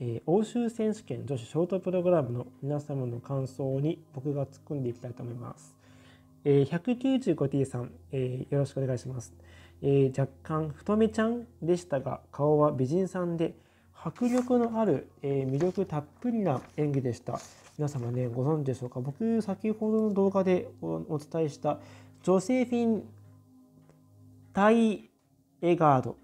えー、欧州選手権女子ショートプログラムの皆様の感想に僕が突っ込んでいきたいと思います。えー、195t さん、えー、よろしくお願いします。えー、若干太めちゃんでしたが顔は美人さんで迫力のある、え魅力たっぷりな演技でした皆様ねご存知でしょうか僕先ほどの動画でお伝えしたジョセフィン・タイ・エガードっ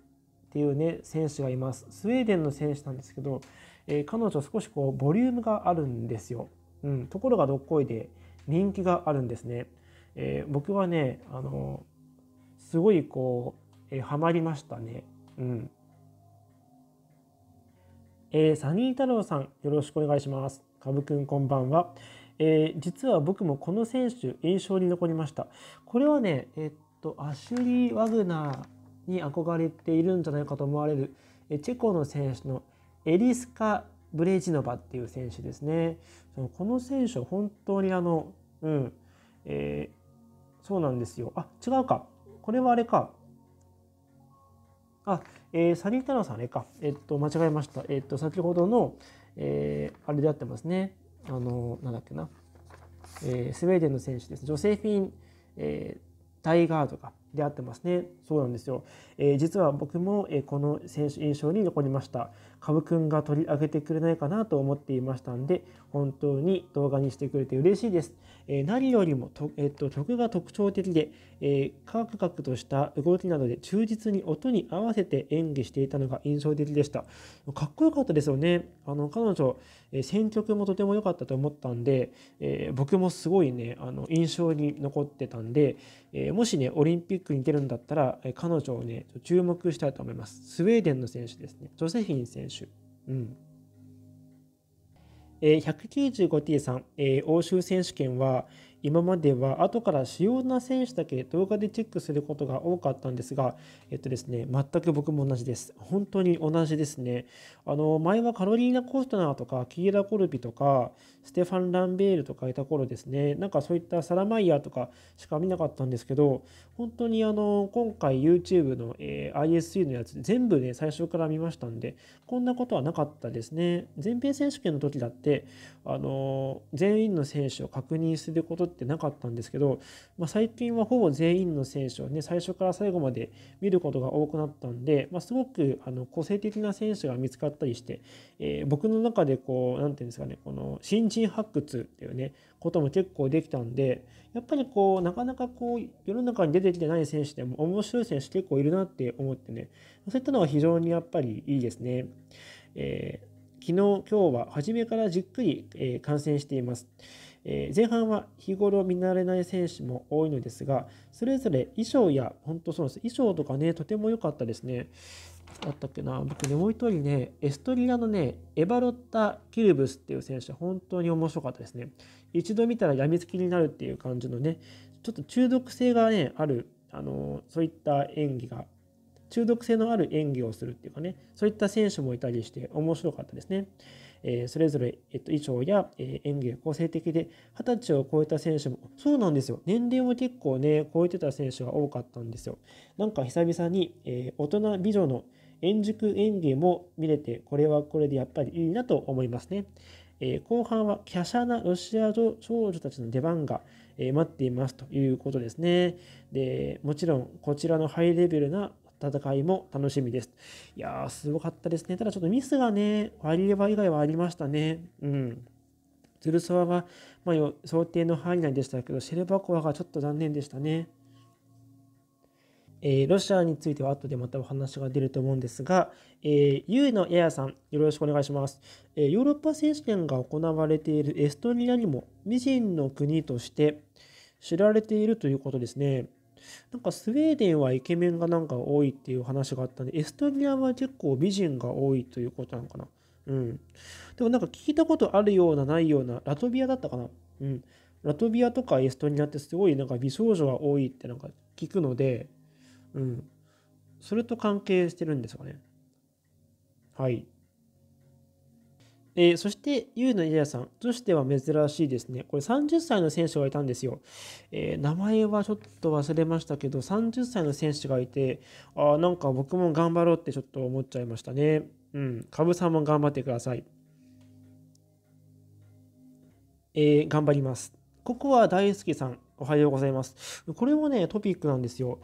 ていうね選手がいますスウェーデンの選手なんですけどえー、彼女少しこうボリュームがあるんですよ、うん、ところがどっこいで人気があるんですね、えー、僕はねあのすごいこう、えー、ハマりましたねうんえー、サニー太郎さんよろしくお願いしますカブくんこんばんはえー、実は僕もこの選手印象に残りましたこれはねえー、っとアシュリー・ワグナーに憧れているんじゃないかと思われるチェコの選手のエリスカ・ブレジノバっていう選手ですね。この選手、本当にあの、うん、えー、そうなんですよ。あ、違うか。これはあれか。あ、えー、サニータナさんあれか。えっと、間違えました。えっと、先ほどの、えー、あれであってますね。あの、なんだっけな。えー、スウェーデンの選手です。ジョセフィン、えー、タイガードが出会ってますね。そうなんですよ。えー、実は僕も、えー、この選手印象に残りました。株くんが取り上げてくれないかなと思っていましたんで、本当に動画にしてくれて嬉しいです。えー、何よりもと、えー、っと曲が特徴的で、えー、カクカクとした動きなどで忠実に音に合わせて演技していたのが印象的でした。かっこよかったですよね。あの彼女、え選曲もとても良かったと思ったんで、えー、僕もすごいねあの印象に残ってたんで、えー、もしねオリンピックに出るんだったら、え彼女をね注目したいと思いますスウェーデンの選手ですねジョセフィン選手うんえ 195T さん、えー、欧州選手権は、今までは後から主要な選手だけ動画でチェックすることが多かったんですが、えっとですね、全く僕も同じです。本当に同じですね。あの、前はカロリーナ・コストナーとか、キーラ・コルビとか、ステファン・ランベールとかいた頃ですね、なんかそういったサラマイヤーとかしか見なかったんですけど、本当にあの、今回 YouTube の、えー、ISU のやつ、全部ね、最初から見ましたんで、こんなことはなかったですね。全米選手権の時だって、あの、全員の選手を確認することってってなかったんですけど、まあ、最近はほぼ全員の選手をね最初から最後まで見ることが多くなったんで、まあ、すごくあの個性的な選手が見つかったりして、えー、僕の中でこう何て言うんですかねこの新人発掘っていうねことも結構できたんでやっぱりこうなかなかこう世の中に出てきてない選手でも面白い選手結構いるなって思ってねそういったのは非常にやっぱりいいですね。えー昨日、今日は初めからじっくり、えー、観戦しています。えー、前半は日頃見慣れない選手も多いのですが、それぞれ衣装や、本当そうです、衣装とかね、とても良かったですね。あったっけな、僕ね、もう一人ね、エストリアのね、エバロッタ・キルブスっていう選手、本当に面白かったですね。一度見たらやみつきになるっていう感じのね、ちょっと中毒性がね、ある、あのそういった演技が、中毒性のある演技をするっていうかね、そういった選手もいたりして、面白かったですね。えそれぞれ、えっと、衣装や、え演技が個性的で、20歳を超えた選手も、そうなんですよ。年齢も結構ね、超えてた選手が多かったんですよ。なんか久々に、え大人美女の円熟演芸も見れて、これはこれでやっぱりいいなと思いますね。え後半は華奢なロシア少女たちの出番が、え待っていますということですね。で、もちろんこちらのハイレベルな戦いも楽しみです。いやー、すごかったですね。ただちょっとミスがね、ワリエワ以外はありましたね。うん。鶴ルが、まあ、想定の範囲内でしたけど、シェルバコワがちょっと残念でしたね。えー、ロシアについては後でまたお話が出ると思うんですが、えー、ゆうのややさん、よろしくお願いします、えー、ヨーロッパ選手権が行われているエストニアにも、未人の国として知られているということですね。なんかスウェーデンはイケメンがなんか多いっていう話があったんで、エストニアは結構美人が多いということなのかな。うん。でもなんか聞いたことあるようなないような、ラトビアだったかな。うん。ラトビアとかエストニアってすごいなんか美少女が多いってなんか聞くので、うん。それと関係してるんですかね。はい。えー、そして、ユウのイデさん、女子では珍しいですね。これ30歳の選手がいたんですよ。えー、名前はちょっと忘れましたけど、30歳の選手がいて、あなんか僕も頑張ろうってちょっと思っちゃいましたね。うん、ぶさんも頑張ってください。えー、頑張ります。ここは大好きさん、おはようございます。これもね、トピックなんですよ。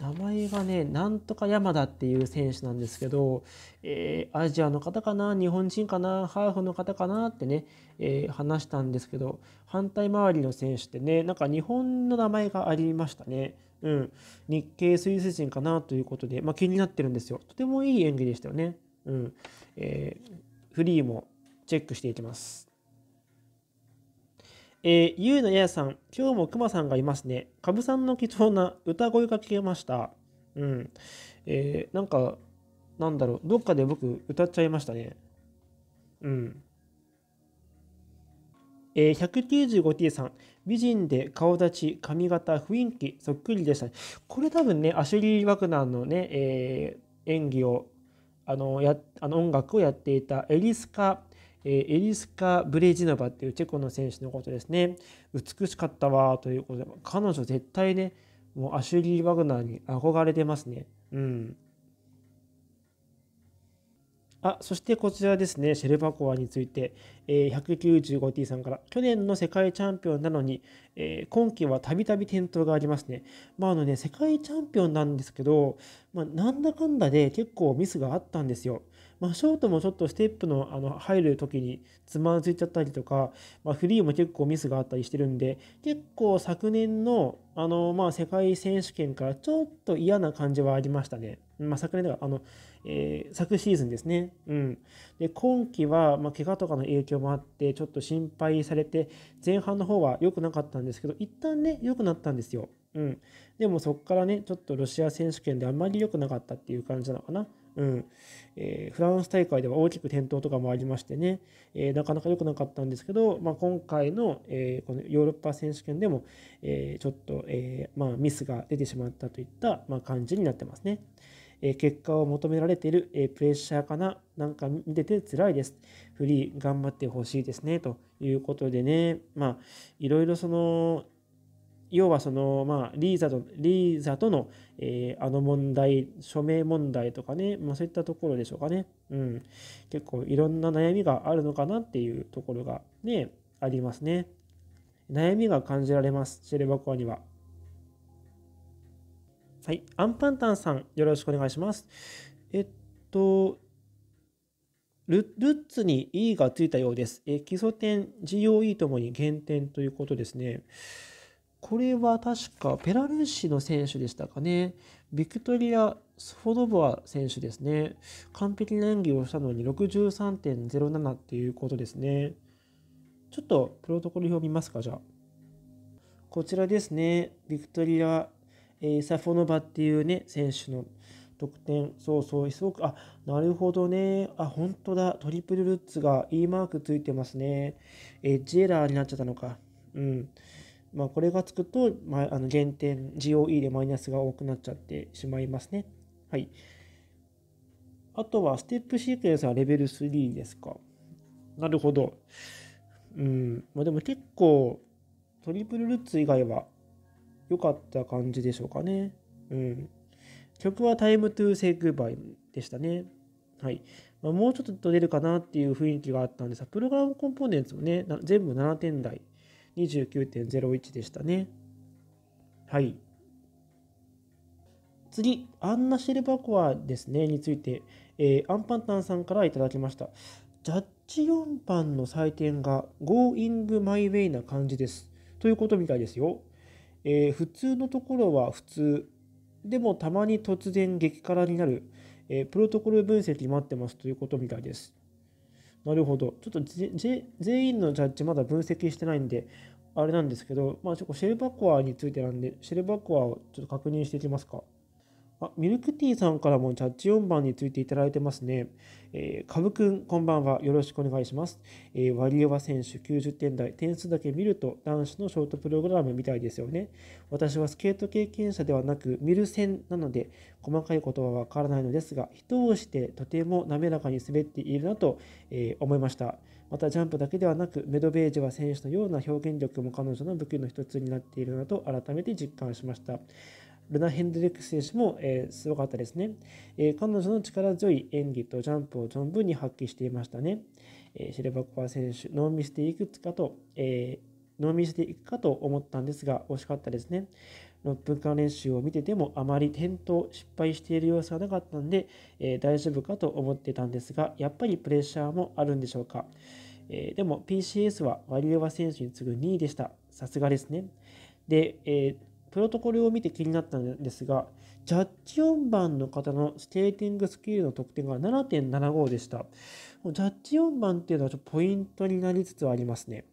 名前がね、なんとか山田っていう選手なんですけど、えー、アジアの方かな、日本人かな、ハーフの方かなってね、えー、話したんですけど、反対回りの選手ってね、なんか日本の名前がありましたね。うん、日系スイス人かなということで、まあ、気になってるんですよ。とてもいい演技でしたよね。うんえー、フリーもチェックしていきます。えー、ゆうのややさん、今日もくまさんがいますね。かぶさんの貴重な歌声が聞けました。うん。えー、なんか、なんだろう、どっかで僕歌っちゃいましたね。うん。えー、195t さん、美人で顔立ち、髪型、雰囲気、そっくりでした、ね。これ多分ね、アシュリー・ワクナーのね、えー、演技を、あの、や、あの音楽をやっていたエリスカえエリスカ・ブレジノバっていうチェコの選手のことですね。美しかったわということで、彼女絶対ね、もうアシュリー・ワグナーに憧れてますね。うん。あそしてこちらですね、シェルバコワについて、え 195T さんから、去年の世界チャンピオンなのに、え今季はたびたび転倒がありますね。まあ、あのね、世界チャンピオンなんですけど、まあ、なんだかんだで結構ミスがあったんですよ。まあ、ショートもちょっとステップのあの入る時につまずいちゃったりとか、まあ、フリーも結構ミスがあったりしてるんで、結構昨年のあの、まあ、世界選手権からちょっと嫌な感じはありましたね。まあ、昨年ではあの、えー、昨シーズンですね。うん、で今季は、まあ、怪我とかの影響もあって、ちょっと心配されて、前半の方は良くなかったんですけど、一旦ね、良くなったんですよ。うん、でもそこからね、ちょっとロシア選手権であんまり良くなかったっていう感じなのかな。うんえー、フランス大会では大きく転倒とかもありましてね、えー、なかなか良くなかったんですけど、まあ、今回の,、えー、このヨーロッパ選手権でも、えちょっと、えまあ、ミスが出てしまったといった、まあ、感じになってますね。え結果を求められている、えプレッシャーかな、なんか見てて辛いです。フリー頑張ってほしいですね、ということでね、まあ、いろいろその、要はその、まあ、リーザと、リーザとの、えー、あの問題、署名問題とかね、まあ、そういったところでしょうかね。うん。結構いろんな悩みがあるのかなっていうところがね、ありますね。悩みが感じられます、シェルバコアには。はい、アンパンタンさん、よろしくお願いします。えっと、ルルッツに E がついたようです。え基礎点、GOE ともに減点ということですね。これは確かペラルーシの選手でしたかね。ビクトリア・スフォドボア選手ですね。完璧な演技をしたのに63.07っていうことですね。ちょっとプロトコル表見ますか、じゃあ。こちらですね。ビクトリアえー、サフォノバっていうね、選手の得点、そうそう、すごく、あ、なるほどね。あ、本当だ。トリプルルッツが E マークついてますね。えッジェラーになっちゃったのか。うん。まあ、これがつくと、まあ、あの減点、GOE でマイナスが多くなっちゃってしまいますね。はい。あとは、ステップシークエンスはレベル3ですか。なるほど。うん。まあ、でも結構、トリプルルッツ以外は良かった感じでしょうかね。うん。曲はタイムトゥセ s クバイでしたね。はい。まあ、もうちょっと出るかなっていう雰囲気があったんですが、プログラムコンポーネンツもね、全部7点台、29.01でしたね。はい。次、アンナ・シルバコアですね、について、えー、アンパンタンさんから頂きました。ジャッジ4番の採点がゴーイング・マイ・ウェイな感じです。ということみたいですよ。えー、普通のところは普通でもたまに突然激辛になる、えー、プロトコル分析待ってますということみたいです。なるほど。ちょっと全員のジャッジまだ分析してないんで、あれなんですけど、まあ、ちょっとシェルバコアについてなんで、シェルバコアをちょっと確認していきますか。あミルクティーさんからもチャッチ4番についていただいてますね。えー、株くん、こんばんは。よろしくお願いします。えー、ワリエワ選手90点台。点数だけ見ると男子のショートプログラムみたいですよね。私はスケート経験者ではなく、見る線なので、細かいことはわからないのですが、人をしてとても滑らかに滑っているなと、えー、思いました。またジャンプだけではなく、メドベージェは選手のような表現力も彼女の武器の一つになっているなと改めて実感しました。ルナ・ヘンドリックス選手も、えー、すごかったですね、えー、彼女の力強い演技とジャンプを存分に発揮していましたね。えー、シルバコワ選手、ノーミスでいくつかと、えー、ノーミスでいくかと思ったんですが、惜しかったですね。6分間練習を見ててもあまり転倒、失敗している様子がなかったんで、えー、大丈夫かと思ってたんですが、やっぱりプレッシャーもあるんでしょうか。えー、でも PCS はワリエワ選手に次ぐ2位でした。さすがですね。で、えープロトコルを見て気になったんですが、ジャッジ4番の方のスケーティングスキルの得点が7.75でした。ジャッジ4番っていうのはちょっとポイントになりつつありますね。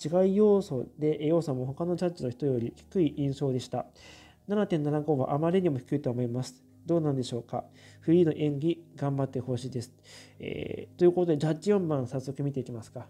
違い要素で、要素も他のジャッジの人より低い印象でした。7.75はあまりにも低いと思います。どうなんでしょうか。フリーの演技、頑張ってほしいです。えー、ということで、ジャッジ4番、早速見ていきますか。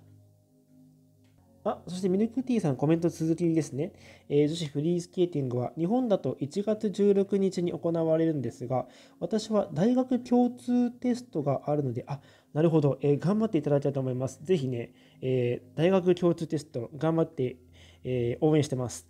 あ、そしてミルクティーさんコメント続きですね、えー、女子フリースケーティングは日本だと1月16日に行われるんですが、私は大学共通テストがあるので、あ、なるほど、えー、頑張っていただきたいと思います。ぜひね、えー、大学共通テスト頑張って、え応援してます。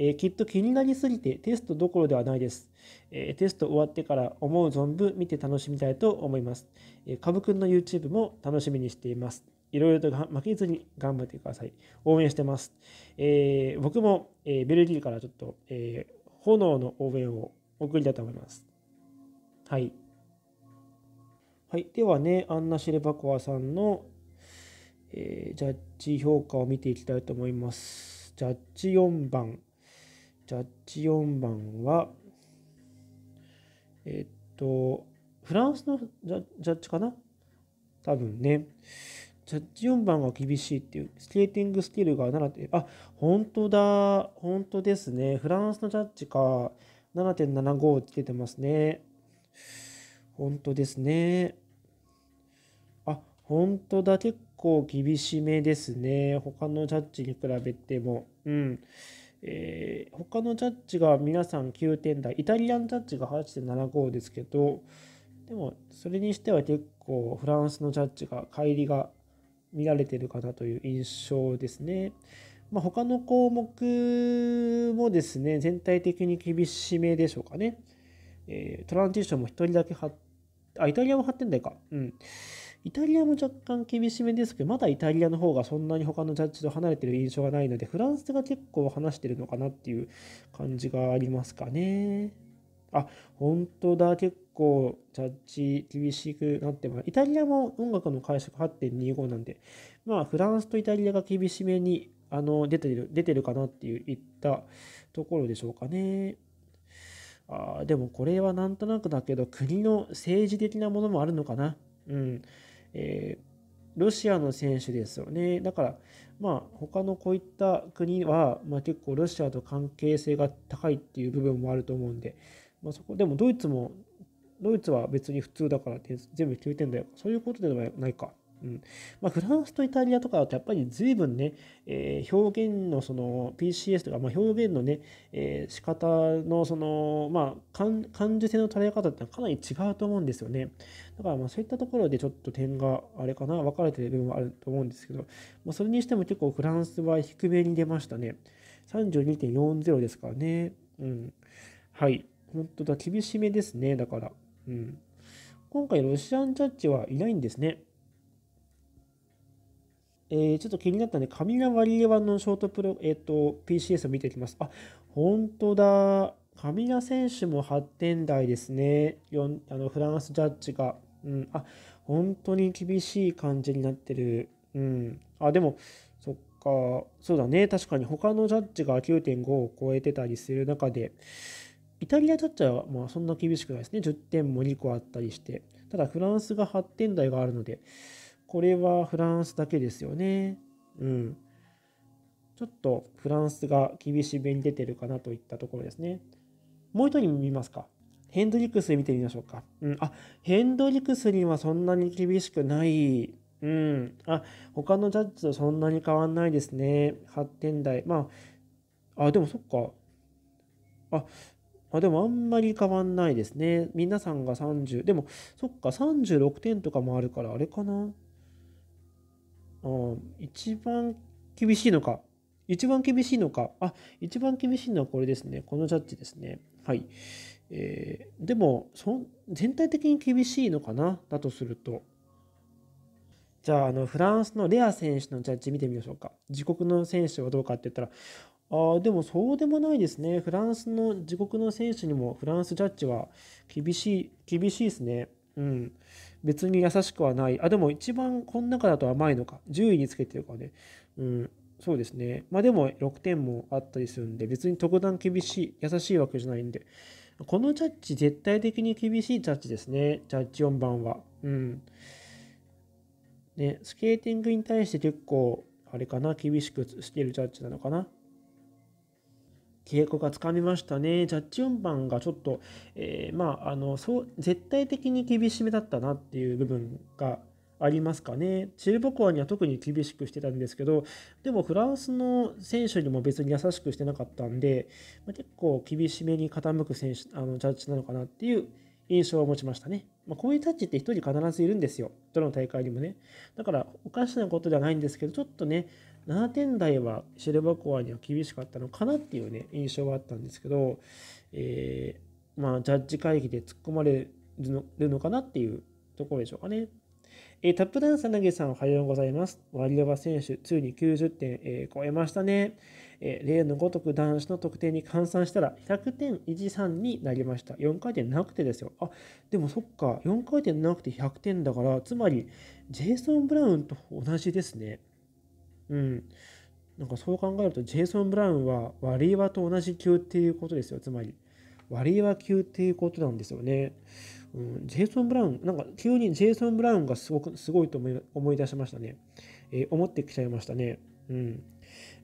えきっと気になりすぎてテストどころではないです、えテスト終わってから思う存分見て楽しみたいと思います。えー、株くんの YouTube も楽しみにしています。いろいろと負けずに頑張ってください。応援してます。えー、僕も、えー、ベルギーからちょっと、えー、炎の応援を送りたいと思います。はい。はい、ではね、アンナ・シェレバコワさんの、えー、ジャッジ評価を見ていきたいと思います。ジャッジ4番。ジャッジ4番は、えー、っと、フランスのジャッジかな多分ね。ジャッジ4番が厳しいっていう、スケーティングスキルが7点、あ、本当だ、本当ですね。フランスのジャッジか、7.75つけてますね。本当ですね。あ、本当だ、結構厳しめですね。他のジャッジに比べても。うん。えー、他のジャッジが皆さん9点台、イタリアンジャッジが8.75ですけど、でも、それにしては結構フランスのジャッジが、乖離が見られてるかなという印象ですね。まあ、他の項目もですね、全体的に厳しめでしょうかね。えー、トランジションも1人だけ貼っあ、イタリアも貼ってんだいか。うん。イタリアも若干厳しめですけど、まだイタリアの方がそんなに他のジャッジと離れてる印象がないので、フランスが結構話してるのかなっていう感じがありますかね。あ、本当だ、結構ジャッジ厳しくなってます。イタリアも音楽の解釈8.25なんで、まあフランスとイタリアが厳しめにあの出てる出てるかなっていうったところでしょうかね。あでもこれはなんとなくだけど国の政治的なものもあるのかな。うんえーロシアの選手ですよね。だから、まあ、他のこういった国は、まあ、結構ロシアと関係性が高いっていう部分もあると思うんで、まあ、そこでもドイツもドイツは別に普通だからて全部9点だよ。そういうことではないか。うんまあ、フランスとイタリアとかだとやっぱり随分ね、えー、表現のその PCS とか、まあ、表現のね、えー、仕方のその、まあ、感受性の捉え方ってかなり違うと思うんですよね。だからまあそういったところでちょっと点があれかな、分かれてる部分はあると思うんですけど、まあ、それにしても結構フランスは低めに出ましたね。32.40ですからね。うん。はい。本当だ、厳しめですね、だから。うん。今回、ロシアンジャッジはいないんですね。えー、ちょっと気になったね、カミラ・ワリエワのショートプロ、えっ、ー、と、PCS を見ていきます。あ、本当だ。カミラ選手も8点台ですね。4あのフランスジャッジが。うん、あ、本当に厳しい感じになってる。うん。あ、でも、そっか、そうだね。確かに他のジャッジが9.5を超えてたりする中で、イタリアにとってはまあそんな厳しくないですね。10点も2個あったりして。ただフランスが8点台があるので、これはフランスだけですよね。うん。ちょっとフランスが厳しめに出てるかなといったところですね。もう一人見ますか。ヘンドリクス見てみましょうか。うん。あ、ヘンドリクスにはそんなに厳しくない。うん。あ、他のジャッジとそんなに変わんないですね。8点台。まあ、あ、でもそっか。あ、まあ、でもあんまり変わんないですね。皆さんが30、でもそっか、36点とかもあるから、あれかな。あ一番厳しいのか。一番厳しいのか。あ、一番厳しいのはこれですね。このジャッジですね。はい。えー、でもそ、全体的に厳しいのかな。だとすると。じゃあ、あの、フランスのレア選手のジャッジ見てみましょうか。自国の選手はどうかって言ったら、あでもそうでもないですね。フランスの自国の選手にもフランスジャッジは厳しい、厳しいですね。うん。別に優しくはない。あ、でも一番この中だと甘いのか。10位につけてるからね。うん。そうですね。まあでも6点もあったりするんで、別に特段厳しい、優しいわけじゃないんで。このジャッジ、絶対的に厳しいジャッジですね。ジャッジ4番は。うん。ね、スケーティングに対して結構、あれかな、厳しくしてるジャッジなのかな。稽古がつかみましたね。ジャッジ4番がちょっと、えー、まあ、あの、そう、絶対的に厳しめだったなっていう部分がありますかね。チルボコアには特に厳しくしてたんですけど、でもフランスの選手にも別に優しくしてなかったんで、まあ、結構厳しめに傾く選手、あの、ジャッジなのかなっていう印象を持ちましたね。まあ、こういうタッチって一人必ずいるんですよ。どの大会にもね。だから、おかしなことではないんですけど、ちょっとね、7点台はシェルバコワには厳しかったのかなっていうね印象があったんですけど、えー、まあジャッジ会議で突っ込まれるのかなっていうところでしょうかね。えー、タップダンサー投げさんおはようございます。ワリエワ選手、ついに90点、えー、超えましたね、えー、例のごとく男子の得点に換算したら100点13になりました。4回転なくてですよ。あ、でもそっか、4回転なくて100点だから、つまりジェイソン・ブラウンと同じですね。うん。なんかそう考えると、ジェイソン・ブラウンはワリーワと同じ級っていうことですよ。つまり、ワリーワ級っていうことなんですよね。うん、ジェイソン・ブラウン、なんか急にジェイソン・ブラウンがすごく、すごいと思い思い出しましたね。えー、思ってきちゃいましたね。うん。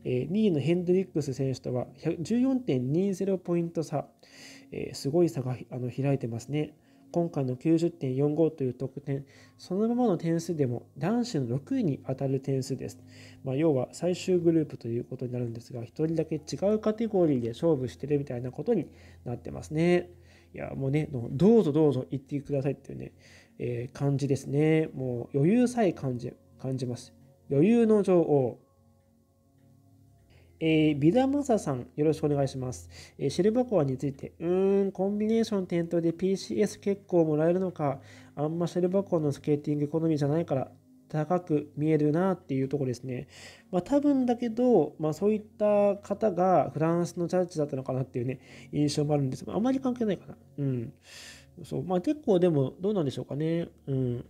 えー、2位のヘンドリックス選手とは14.20ポイント差。えー、すごい差があの開いてますね。今回の90.45という得点、そのままの点数でも男子の6位に当たる点数です。まあ、要は最終グループということになるんですが、1人だけ違うカテゴリーで勝負してるみたいなことになってますね。いや、もうね、どうぞどうぞ言ってくださいっていうね、えー、感じですね。もう余裕さえ感じ、感じます。余裕の女王、えー、ビダマサさん、よろしくお願いします。えー、シルバコアについて、うーん、コンビネーション店頭で PCS 結構もらえるのか、あんまシルバコアのスケーティング好みじゃないから、高く見えるなっていうとこですね。まあ多分だけど、まあそういった方がフランスのジャッジだったのかなっていうね、印象もあるんですが、あまり関係ないかな。うん。そう、まあ結構でも、どうなんでしょうかね。うん。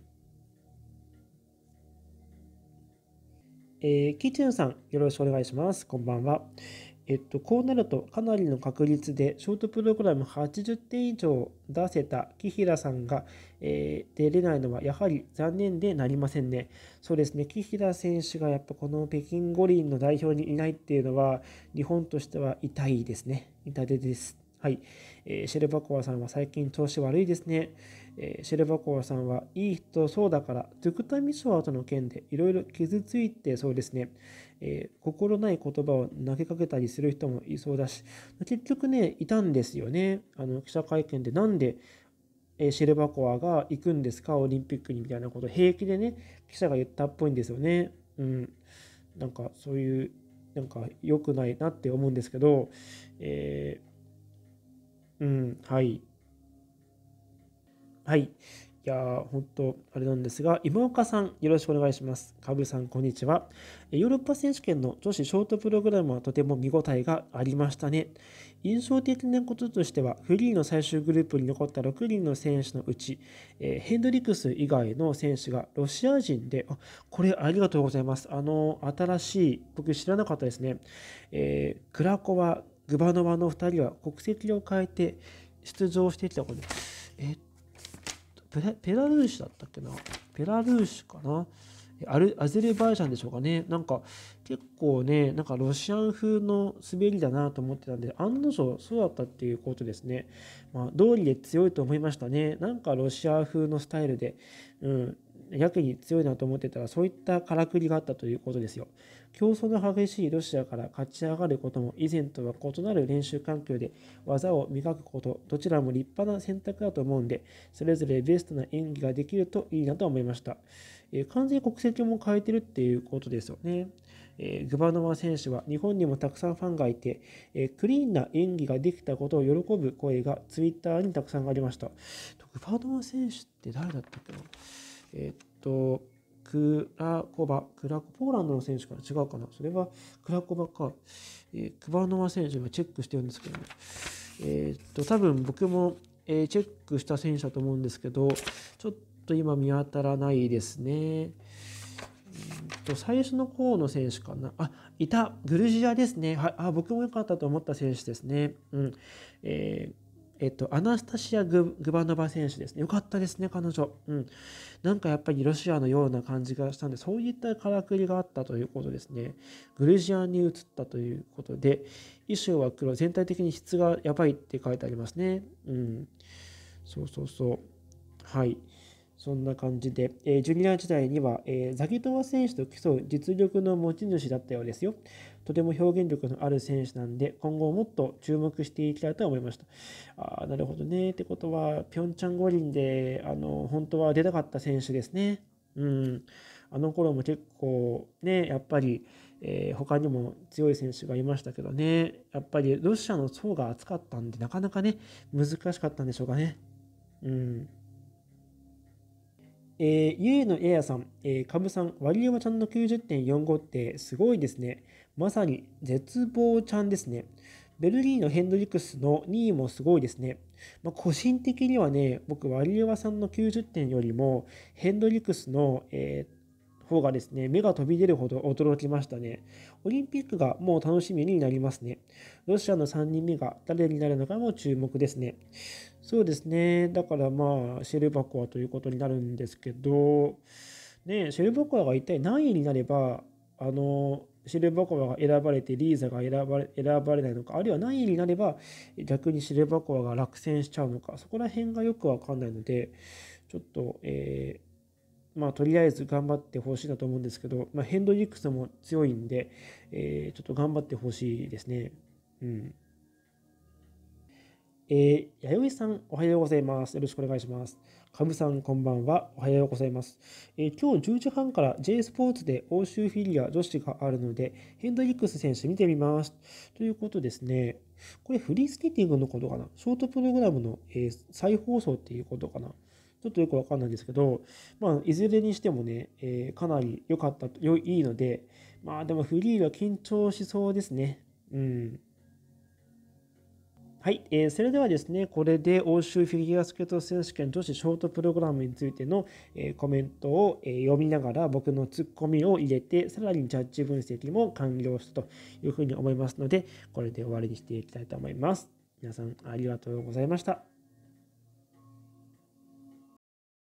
えー、キチンさん、よろしくお願いします。こんばんは。えっと、こうなるとかなりの確率でショートプログラム80点以上出せた木平さんが、えー、出れないのはやはり残念でなりませんね。そうですね、木平選手がやっぱこの北京五輪の代表にいないっていうのは日本としては痛いですね。痛手です。はい。えー、シェルバコワさんは最近調子悪いですね。えー、シェルバコワさんはいい人そうだから、ドゥクタミショアとの件でいろいろ傷ついてそうですね、えー、心ない言葉を投げかけたりする人もいそうだし、結局ね、いたんですよね。あの、記者会見でなんで、えシェルバコワが行くんですか、オリンピックにみたいなこと平気でね、記者が言ったっぽいんですよね。うん。なんかそういう、なんか良くないなって思うんですけど、えーうん、はい。はい。いや本当あれなんですが、今岡さん、よろしくお願いします。カブさん、こんにちは。ヨーロッパ選手権の女子ショートプログラムはとても見応えがありましたね。印象的なこととしては、フリーの最終グループに残った6人の選手のうち、えー、ヘンドリクス以外の選手がロシア人で、あこれありがとうございます。あの、新しい、僕知らなかったですね。えー、クラコワグバノワの2人は国籍を変えて出場してきたことで、えっと、ペラルーシだったっけなペラルーシかなアルアゼルバイジャンでしょうかね。なんか結構ね、なんかロシアン風の滑りだなと思ってたんで、案の定そうだったっていうことですね。まあ、道理で強いと思いましたね。なんかロシア風のスタイルで、うん、やけに強いなと思ってたら、そういったからくりがあったということですよ。競争の激しいロシアから勝ち上がることも、以前とは異なる練習環境で技を磨くこと、どちらも立派な選択だと思うんで、それぞれベストな演技ができるといいなと思いました。えー、完全に国籍も変えてるっていうことですよね。えー、グバノワ選手は日本にもたくさんファンがいて、えー、クリーンな演技ができたことを喜ぶ声がツイッターにたくさんありました。グバノワ選手って誰だったっけなえっと、クラコバ、クラコ、ポーランドの選手から違うかな。それはクラコバか。えー、クバノワ選手がチェックしてるんですけどね、えー、っと、多分僕も、えー、チェックした選手だと思うんですけど、ちょっと今見当たらないですね。と最初の方の選手かなあいたグルジアですねはいあ僕も良かったと思った選手ですねうんえーえっと、アナスタシアグ・グバノバ選手ですね。よかったですね、彼女。うん。なんかやっぱりロシアのような感じがしたんで、そういったからくりがあったということですね。グルジアに移ったということで、衣装は黒、全体的に質がやばいって書いてありますね。うん。そうそうそう。はい。そんな感じで、えー、ジュニア時代には、えー、ザギトワ選手と競う実力の持ち主だったようですよ。とても表現力のある選手なんで、今後もっと注目していきたいと思いました。ああ、なるほどね。ってことは、ピョンチャン五輪で、あの、本当は出たかった選手ですね。うん。あの頃も結構、ね、やっぱり、えー、他にも強い選手がいましたけどね、やっぱりロシアの層が厚かったんで、なかなかね、難しかったんでしょうかね。うん。えー、ゆえのエアさん、えー、カブさん、ワリエワちゃんの90.45ってすごいですね。まさに絶望ちゃんですね。ベルギーのヘンドリクスの2位もすごいですね。まあ、個人的にはね、僕、ワリエワさんの90点よりも、ヘンドリクスの、えー、方がですね、目が飛び出るほど驚きましたね。オリンピックがもう楽しみになりますね。ロシアの3人目が誰になるのかも注目ですね。そうですね、だからまあ、シェルバコアということになるんですけど、ね、シェルバコアが一体何位になれば、あの、シルバコアが選ばれてリーザが選ばれ選ばれないのか、あるいは何位になれば逆にシルバコアが落選しちゃうのか、そこら辺がよくわかんないので、ちょっと、えーまあ、とりあえず頑張ってほしいなと思うんですけど、まあ、ヘンドリックスも強いんで、えー、ちょっと頑張ってほしいですね。うん。えー、弥生さん、おはようございます。よろしくお願いします。カムさん、こんばんは。おはようございます。えー、今日10時半から J スポーツで欧州フィギュア女子があるので、ヘンドリックス選手見てみます。ということですね。これフリースケーティングのことかなショートプログラムの、えー、再放送っていうことかなちょっとよくわかんないんですけど、まあ、いずれにしてもね、えー、かなり良かった、と、良いので、まあでもフリーは緊張しそうですね。うん。はい、えー、それではですね、これで欧州フィギュアスケート選手権女子ショートプログラムについての、えー、コメントを、えー、読みながら僕のツッコミを入れて、さらにジャッジ分析も完了したというふうに思いますので、これで終わりにしていきたいと思います。皆さんありがとうございました。